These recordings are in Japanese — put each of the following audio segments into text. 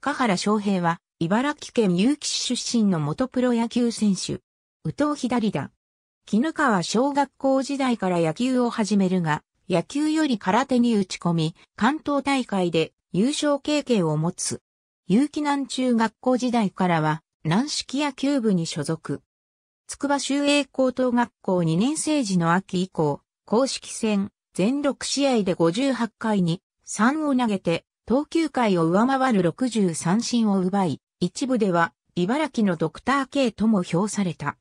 塚原昌平は、茨城県結城市出身の元プロ野球選手。宇藤左だ。絹川小学校時代から野球を始めるが、野球より空手に打ち込み、関東大会で優勝経験を持つ。結城南中学校時代からは、軟式野球部に所属。筑波修英高等学校2年生時の秋以降、公式戦、全6試合で58回に3を投げて投球回を上回る60三振を奪い、一部では茨城のドクター K とも評された。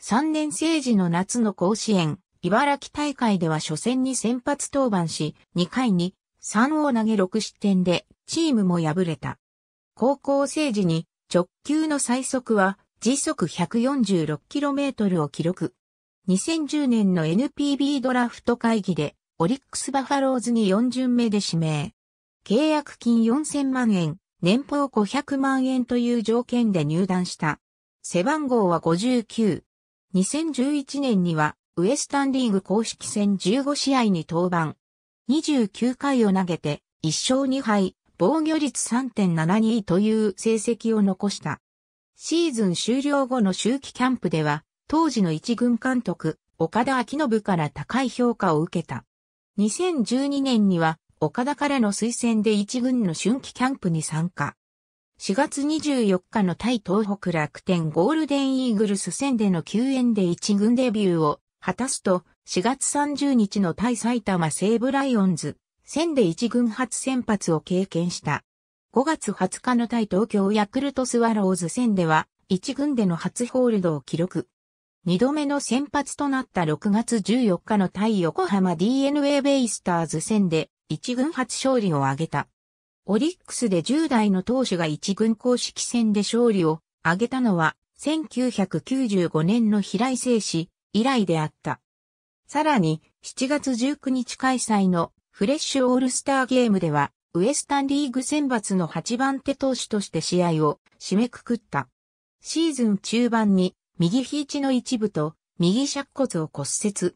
3年生時の夏の甲子園、茨城大会では初戦に先発登板し、2回に3を投げ6失点でチームも敗れた。高校生時に直球の最速は時速 146km を記録。2010年の NPB ドラフト会議でオリックスバファローズに4巡目で指名。契約金4000万円、年俸500万円という条件で入団した。背番号は59。2011年には、ウエスタンリーグ公式戦15試合に登板。29回を投げて、1勝2敗、防御率3.72という成績を残した。シーズン終了後の周期キャンプでは、当時の一軍監督、岡田明信から高い評価を受けた。2012年には、岡田からの推薦で一軍の春季キャンプに参加。4月24日の対東北楽天ゴールデンイーグルス戦での救援で一軍デビューを果たすと、4月30日の対埼玉西武ライオンズ戦で一軍初先発を経験した。5月20日の対東京ヤクルトスワローズ戦では、一軍での初ホールドを記録。2度目の先発となった6月14日の対横浜 DNA ベイスターズ戦で、一軍初勝利を挙げた。オリックスで10代の投手が一軍公式戦で勝利を挙げたのは1995年の平井誠氏以来であった。さらに7月19日開催のフレッシュオールスターゲームではウエスタンリーグ選抜の8番手投手として試合を締めくくった。シーズン中盤に右肘の一部と右尺骨を骨折。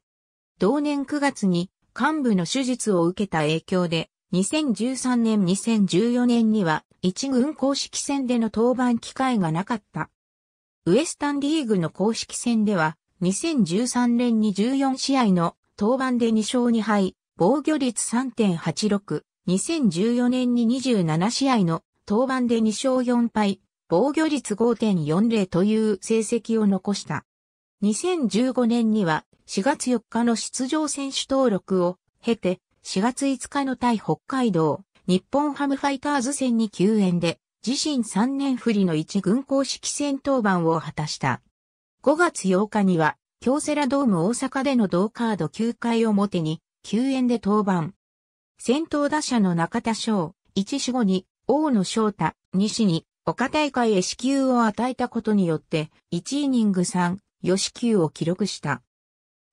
同年9月に幹部の手術を受けた影響で、2013年2014年には一軍公式戦での登板機会がなかった。ウエスタンリーグの公式戦では、2013年に14試合の登板で2勝2敗、防御率3.86、2014年に27試合の登板で2勝4敗、防御率5.40という成績を残した。2015年には4月4日の出場選手登録を経て、4月5日の対北海道、日本ハムファイターズ戦に救援で、自身3年振りの一軍公式戦登板を果たした。5月8日には、京セラドーム大阪での同カード9回表に、救援で登板。先頭打者の中田翔、1守後に、大野翔太、西に、岡大会へ支給を与えたことによって、1イニング3、吉球を記録した。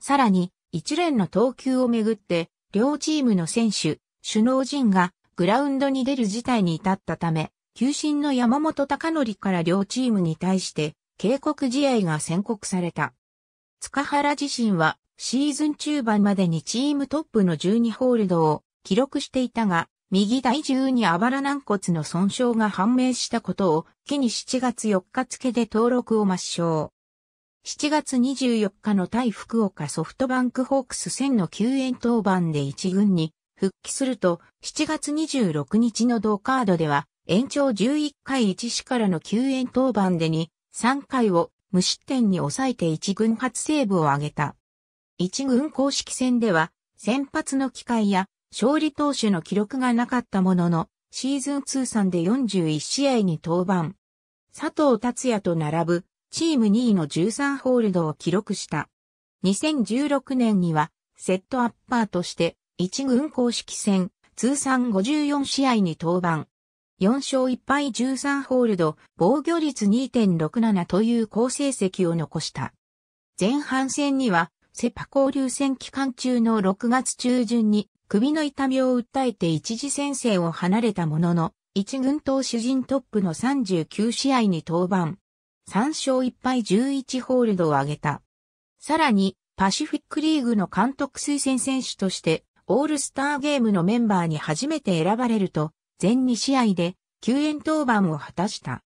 さらに、一連の投球をめぐって、両チームの選手、首脳陣がグラウンドに出る事態に至ったため、球審の山本隆則から両チームに対して警告試合が宣告された。塚原自身はシーズン中盤までにチームトップの12ホールドを記録していたが、右第10にあばら軟骨の損傷が判明したことを機に7月4日付で登録を抹消。7月24日の対福岡ソフトバンクホークス戦の救援登板で一軍に復帰すると、7月26日の同カードでは、延長11回1死からの救援登板で2、3回を無失点に抑えて一軍初セーブを挙げた。一軍公式戦では、先発の機会や勝利投手の記録がなかったものの、シーズン通算で41試合に登板。佐藤達也と並ぶチーム2位の13ホールドを記録した。2016年には、セットアッパーとして、1軍公式戦、通算54試合に登板。4勝1敗13ホールド、防御率2.67という好成績を残した。前半戦には、セパ交流戦期間中の6月中旬に、首の痛みを訴えて一時先生を離れたものの、一軍投手陣トップの39試合に登板。3勝1敗11ホールドを挙げた。さらに、パシフィックリーグの監督推薦選手として、オールスターゲームのメンバーに初めて選ばれると、全2試合で救援登板を果たした。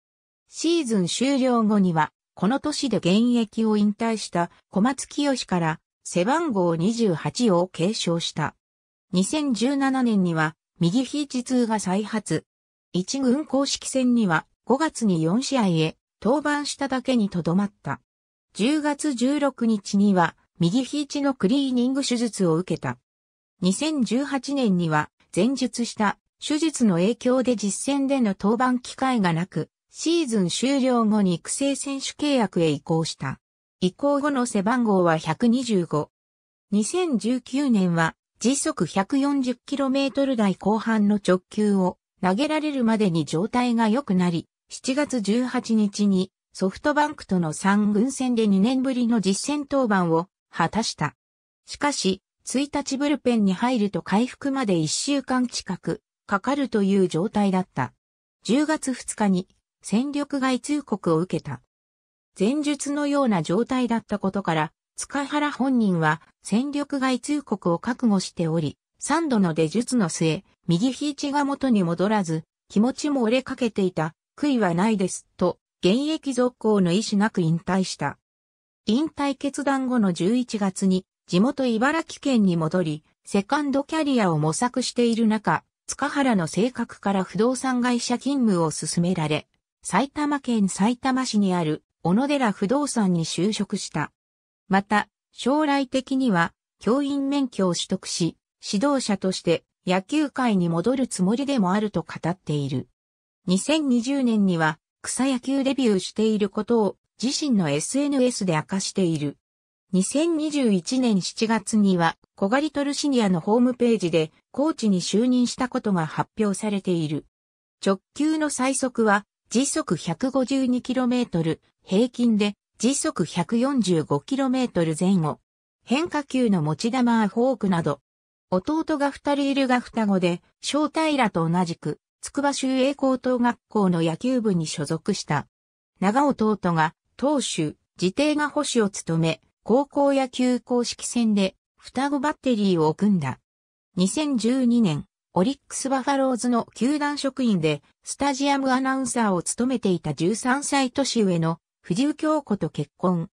シーズン終了後には、この年で現役を引退した小松清から背番号28を継承した。2017年には右肘痛が再発。一軍公式戦には5月に4試合へ登板しただけにとどまった。10月16日には、右肘のクリーニング手術を受けた。2018年には、前述した手術の影響で実戦での登板機会がなく、シーズン終了後に育成選手契約へ移行した。移行後の背番号は125。2019年は時速 140km 台後半の直球を投げられるまでに状態が良くなり、7月18日にソフトバンクとの3軍戦で2年ぶりの実戦登板を果たした。しかし、1日ブルペンに入ると回復まで1週間近くかかるという状態だった。10月2日に戦力外通告を受けた。前述のような状態だったことから、塚原本人は戦力外通告を覚悟しており、3度の出術の末、右肘が元に戻らず、気持ちも折れかけていた悔いはないです、と、現役続行の意思なく引退した。引退決断後の11月に、地元茨城県に戻り、セカンドキャリアを模索している中、塚原の性格から不動産会社勤務を勧められ、埼玉県埼玉市にある小野寺不動産に就職した。また、将来的には教員免許を取得し、指導者として野球界に戻るつもりでもあると語っている。2020年には草野球レビューしていることを自身の SNS で明かしている。2021年7月には小刈リトルシニアのホームページでコーチに就任したことが発表されている。直球の最速は時速 152km、平均で時速 145km 前後。変化球の持ち球はフォークなど。弟が二人いるが双子で、小平と同じく、筑波州英高等学校の野球部に所属した。長尾弟が、投手、自邸が保守を務め、高校野球公式戦で、双子バッテリーを組んだ。2012年、オリックスバファローズの球団職員で、スタジアムアナウンサーを務めていた13歳年上の藤井京子と結婚。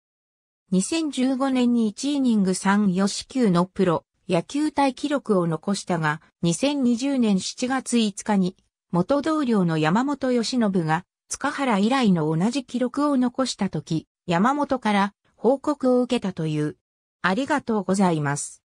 2015年に1イニング3、4四球のプロ野球体記録を残したが、2020年7月5日に元同僚の山本義信が、塚原以来の同じ記録を残した時、山本から報告を受けたという。ありがとうございます。